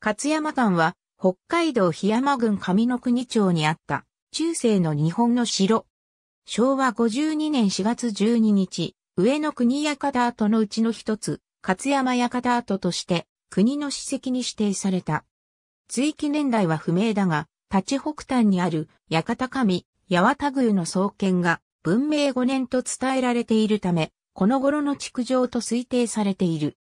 勝山館は、北海道檜山郡上国町にあった、中世の日本の城。昭和52年4月12日、上野国館跡のうちの一つ、勝山館跡として、国の史跡に指定された。追記年代は不明だが、立ち北端にある、館上、八幡宮の創建が、文明5年と伝えられているため、この頃の築城と推定されている。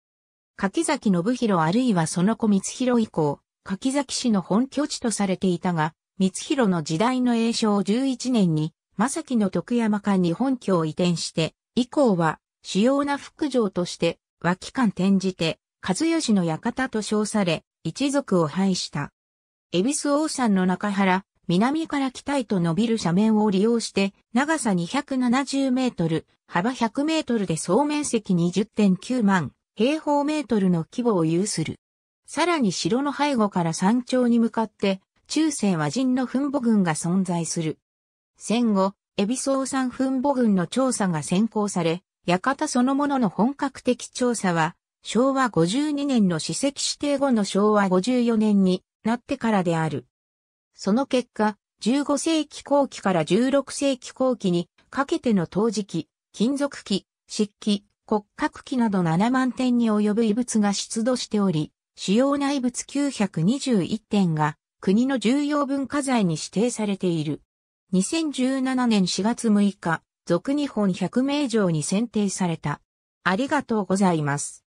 柿崎信弘あるいはその子光弘以降、柿崎市の本拠地とされていたが、光弘の時代の栄称11年に、正木の徳山間に本拠を移転して、以降は主要な副城として、脇間転じて、和義の館と称され、一族を廃した。恵比寿王山の中原、南から北へと伸びる斜面を利用して、長さ270メートル、幅100メートルで総面積20.9万、平方メートルの規模を有する。さらに城の背後から山頂に向かって、中世和人の墳母群が存在する。戦後、エビソー山墳母群の調査が先行され、館そのものの本格的調査は、昭和52年の史跡指定後の昭和54年になってからである。その結果、15世紀後期から16世紀後期にかけての陶磁器、金属器、漆器、骨格器など7万点に及ぶ遺物が出土しており、主要な遺物921点が国の重要文化財に指定されている。2017年4月6日、俗日本百名城に選定された。ありがとうございます。